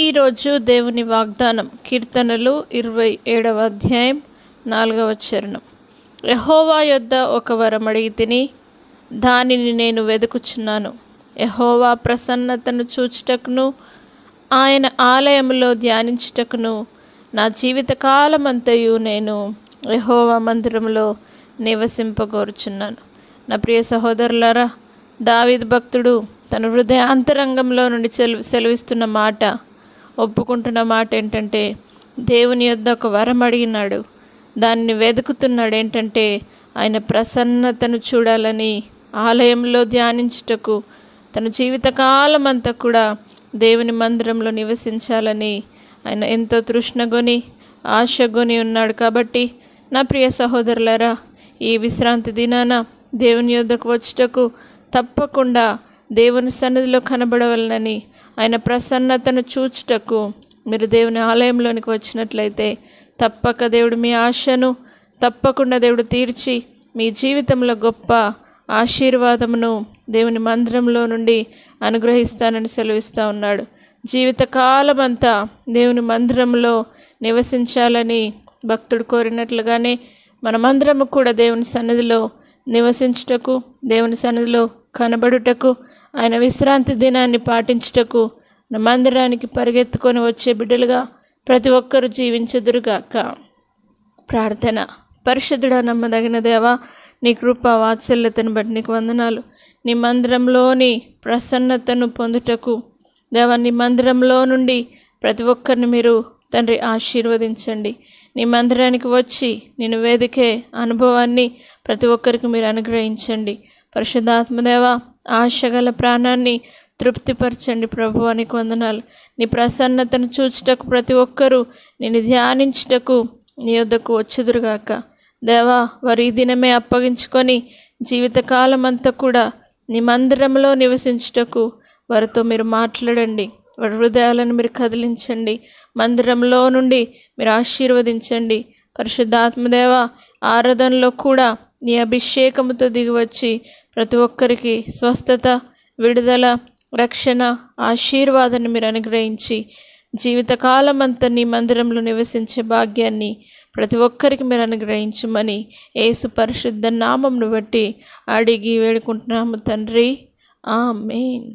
ఈరోజు దేవుని వాగ్దానం కీర్తనలు ఇరవై ఏడవ అధ్యాయం నాలుగవ చరణం యహోవా యొద్ద ఒక వరం తిని దానిని నేను వెతుకుచున్నాను యహోవా ప్రసన్నతను చూచుటకును ఆయన ఆలయంలో ధ్యానించుటకును నా జీవితకాలమంతయు నేను యహోవా మందిరంలో నివసింపగోరుచున్నాను నా ప్రియ సహోదరులారా దావిద్ భక్తుడు తన హృదయాంతరంగంలో నుండి సెలవిస్తున్న మాట ఒప్పుకుంటున్న మాట ఏంటంటే దేవుని యొద్ ఒక వరం అడిగినాడు దాన్ని వెతుకుతున్నాడు ఏంటంటే ఆయన ప్రసన్నతను చూడాలని ఆలయంలో ధ్యానించుటకు తన జీవితకాలం అంతా కూడా దేవుని మందిరంలో నివసించాలని ఆయన ఎంతో తృష్ణగొని ఆశగొని ఉన్నాడు కాబట్టి నా ప్రియ సహోదరులరా ఈ విశ్రాంతి దినాన దేవుని యొద్దకు వచ్చుటకు తప్పకుండా దేవుని సన్నిధిలో కనబడవలనని ఆయన ప్రసన్నతను చూచుటకు మీరు దేవుని ఆలయంలోనికి వచ్చినట్లయితే తప్పక దేవుడు మీ ఆశను తప్పకుండా దేవుడు తీర్చి మీ జీవితంలో గొప్ప ఆశీర్వాదమును దేవుని మందిరంలో నుండి అనుగ్రహిస్తానని సెలవిస్తూ ఉన్నాడు జీవితకాలమంతా దేవుని మందిరంలో నివసించాలని భక్తుడు కోరినట్లుగానే మన మందిరము కూడా దేవుని సన్నిధిలో నివసించుటకు దేవుని సన్నిధిలో కనబడుటకు ఆయన విశ్రాంతి దినాన్ని పాటించుటకు మందిరానికి పరిగెత్తుకొని వచ్చే బిడ్డలుగా ప్రతి ఒక్కరూ జీవించదురుగాక ప్రార్థన పరిశుద్ధుడ నమ్మదగిన దేవా నీ కృప వాత్సల్యతను బట్టి నీకు వందనాలు నీ మందిరంలోని ప్రసన్నతను పొందుటకు దేవ నీ మందిరంలో నుండి ప్రతి ఒక్కరిని మీరు తండ్రి ఆశీర్వదించండి నీ మందిరానికి వచ్చి నేను వేదికే అనుభవాన్ని ప్రతి ఒక్కరికి మీరు అనుగ్రహించండి పరిశుద్ధాత్మదేవ ఆశగల ప్రాణాన్ని తృప్తిపరచండి ప్రభు అని వందనాలు నీ ప్రసన్నతను చూచుటకు ప్రతి ఒక్కరూ నేను ధ్యానించుటకు నీ వద్దకు వచ్చుదురుగాక దేవా వారి దినమే అప్పగించుకొని జీవితకాలం అంతా కూడా నీ మందిరంలో నివసించుటకు వారితో మీరు మాట్లాడండి వారి హృదయాలను మీరు కదిలించండి మందిరంలో నుండి మీరు ఆశీర్వదించండి పరిశుద్ధాత్మదేవ ఆరాధనలో కూడా నీ అభిషేకముతో దిగివచ్చి ప్రతి ఒక్కరికి స్వస్థత విడుదల రక్షణ ఆశీర్వాదాన్ని మీరు అనుగ్రహించి జీవితకాలం అంతా నీ మందిరంలో నివసించే భాగ్యాన్ని ప్రతి ఒక్కరికి మీరు అనుగ్రహించమని ఏసు పరిశుద్ధ నామంను బట్టి అడిగి వేడుకుంటున్నాము తండ్రి ఆ మెయిన్